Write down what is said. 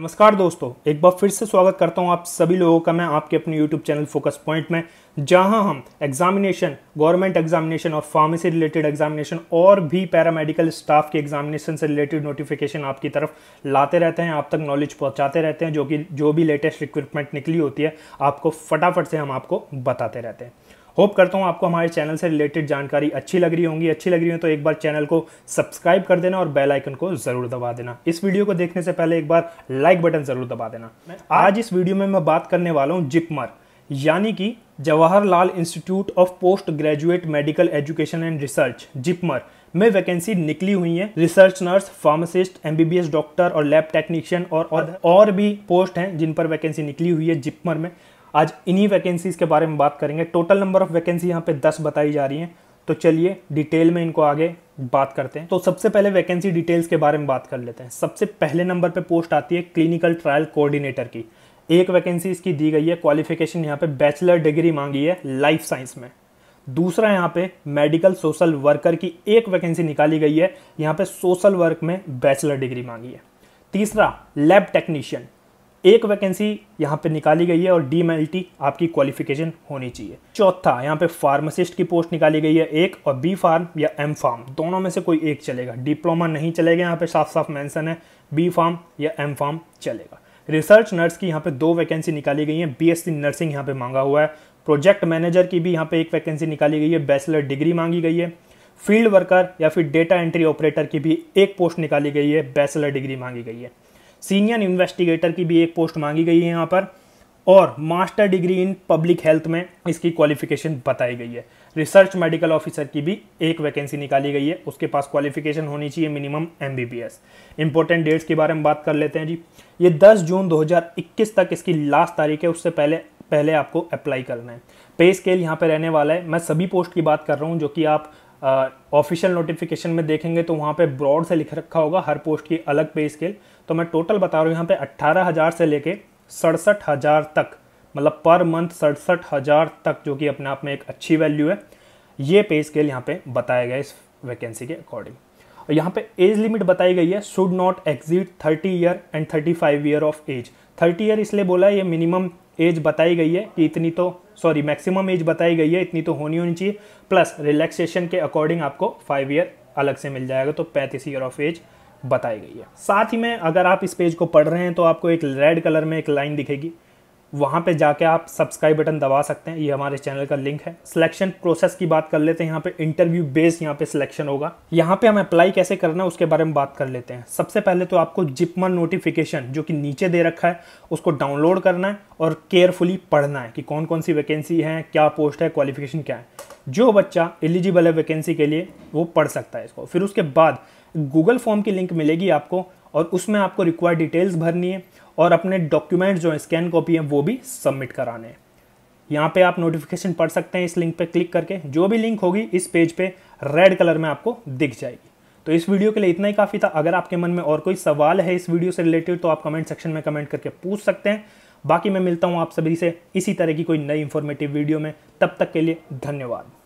नमस्कार दोस्तों एक बार फिर से स्वागत करता हूं आप सभी लोगों का मैं आपके अपने YouTube चैनल फोकस पॉइंट में जहां हम एग्जामिनेशन गवर्नमेंट एग्जामिनेशन और फार्मेसी रिलेटेड एग्जामिनेशन और भी पैरामेडिकल स्टाफ के एग्जामिनेशन से रिलेटेड नोटिफिकेशन आपकी तरफ लाते रहते हैं आप तक नॉलेज पहुंचाते रहते हैं जो कि जो भी लेटेस्ट रिक्रूटमेंट निकली होती है आपको फटाफट से हम आपको बताते रहते हैं होप करता हूँ आपको हमारे चैनल से रिलेटेड जानकारी अच्छी लग रही होंगी अच्छी लग रही हो तो एक बार चैनल को सब्सक्राइब कर देना और बेल आइकन को जरूर दबा देना इस वीडियो को देखने से पहले एक बार लाइक बटन जरूर दबा देना आज इस वीडियो में मैं बात करने वाला हूँ जिपमर यानी कि Jawaharlal institute of post graduate medical education and research JIPMER में वैकेंसी निकली हुई है research nurse pharmacist MBBS doctor और लैब टेक्नीशियन और और, भी पोस्ट हैं जिन पर वैकेंसी निकली हुई है जिपमर में आज इन्हीं वैकेंसीज़ के बारे में बात करेंगे टोटल नंबर ऑफ़ वैकेंसी यहाँ पे दस बताई जा रही हैं तो चलिए डिटेल में इनको आगे बात करते हैं तो सबसे पहले वैकेंसी डिटेल्स के बारे में बात कर लेते हैं सबसे पहले नंबर पर पोस्ट आती है क्लिनिकल ट्रायल कोऑर्डिनेटर की एक वैकेंसी इसकी दी गई है क्वालिफिकेशन यहाँ पे बैचलर डिग्री मांगी है लाइफ साइंस में दूसरा यहाँ पे मेडिकल सोशल वर्कर की एक वैकेंसी निकाली गई है यहाँ पे सोशल वर्क में बैचलर डिग्री मांगी है तीसरा लैब टेक्नीशियन एक वैकेंसी यहाँ पे निकाली गई है और डी आपकी क्वालिफिकेशन होनी चाहिए चौथा यहाँ पे फार्मासिस्ट की पोस्ट निकाली गई है एक और बी फार्म या एम फार्म दोनों में से कोई एक चलेगा डिप्लोमा नहीं चलेगा यहाँ पे साफ साफ मेंशन है बी फार्म या एम फार्म चलेगा रिसर्च नर्स की यहाँ पे दो वैकेंसी निकाली गई है सी नर्सिंग यहाँ पे मांगा हुआ है प्रोजेक्ट मैनेजर की भी यहाँ पे एक वैकेंसी निकाली गई है बैचलर डिग्री मांगी गई है फील्ड वर्कर या फिर डेटा एंट्री ऑपरेटर की भी एक पोस्ट निकाली गई है बैचलर डिग्री मांगी गई है सीनियर इन्वेस्टिगेटर की भी एक पोस्ट मांगी गई है यहाँ पर और master degree in public health में इसकी क्वालिफिकेशन बताई गई है रिसर्च मेडिकल ऑफिसर की भी एक वैकेंसी निकाली गई है उसके पास क्वालिफिकेशन होनी चाहिए minimum M B B S important dates के बारे में बात कर लेते हैं जी ये 10 जून 2021 तक इसकी लास्ट तारीख है उससे पहले पहले आपको अप्लाई करना है पे स्केल यहाँ पे रहने वाला है मैं सभी पोस्ट की बात कर रहा हूँ जो कि आप ऑफिशियल नोटिफिकेशन में देखेंगे तो वहाँ पे ब्रॉड से लिख रखा होगा हर पोस्ट की अलग पे स्केल तो मैं टोटल बता रहा हूँ यहाँ पे अट्ठारह हज़ार से लेके सड़सठ हज़ार तक मतलब पर मंथ सड़सठ हज़ार तक जो कि अपने आप में एक अच्छी वैल्यू है ये पे स्केल यहाँ पे बताया गया इस वैकेंसी के अकॉर्डिंग और यहाँ पे एज लिमिट बताई गई है should not exit thirty year and thirty five year of age thirty year इसलिए बोला है ये मिनिमम एज बताई गई है कि इतनी तो सॉरी मैक्सिमम एज बताई गई है इतनी तो होनी होनी चाहिए प्लस रिलैक्सेशन के अकॉर्डिंग आपको फाइव ईयर अलग से मिल जाएगा तो पैंतीस ईयर ऑफ एज बताई गई है साथ ही में अगर आप इस पेज को पढ़ रहे हैं तो आपको एक रेड कलर में एक लाइन दिखेगी वहाँ पे जाके आप सब्सक्राइब बटन दबा सकते हैं ये हमारे चैनल का लिंक है सिलेक्शन प्रोसेस की बात कर लेते हैं यहाँ पे इंटरव्यू बेस्ड यहाँ पे सिलेक्शन होगा यहाँ पे हम अप्लाई कैसे करना है उसके बारे में बात कर लेते हैं सबसे पहले तो आपको जिपमन नोटिफिकेशन जो कि नीचे दे रखा है उसको डाउनलोड करना है और केयरफुली पढ़ना है कि कौन कौन सी वैकेंसी है क्या पोस्ट है क्वालिफिकेशन क्या है जो बच्चा एलिजिबल है वैकेंसी के लिए वो पढ़ सकता है इसको फिर उसके बाद गूगल फॉर्म की लिंक मिलेगी आपको और उसमें आपको रिक्वायर्ड डिटेल्स भरनी है और अपने डॉक्यूमेंट जो हैं स्कैन कॉपी हैं वो भी सबमिट कराने हैं यहाँ पे आप नोटिफिकेशन पढ़ सकते हैं इस लिंक पे क्लिक करके जो भी लिंक होगी इस पेज पे रेड कलर में आपको दिख जाएगी तो इस वीडियो के लिए इतना ही काफ़ी था अगर आपके मन में और कोई सवाल है इस वीडियो से रिलेटेड तो आप कमेंट सेक्शन में कमेंट करके पूछ सकते हैं बाकी मैं मिलता हूँ आप सभी से इसी तरह की कोई नई इन्फॉर्मेटिव वीडियो में तब तक के लिए धन्यवाद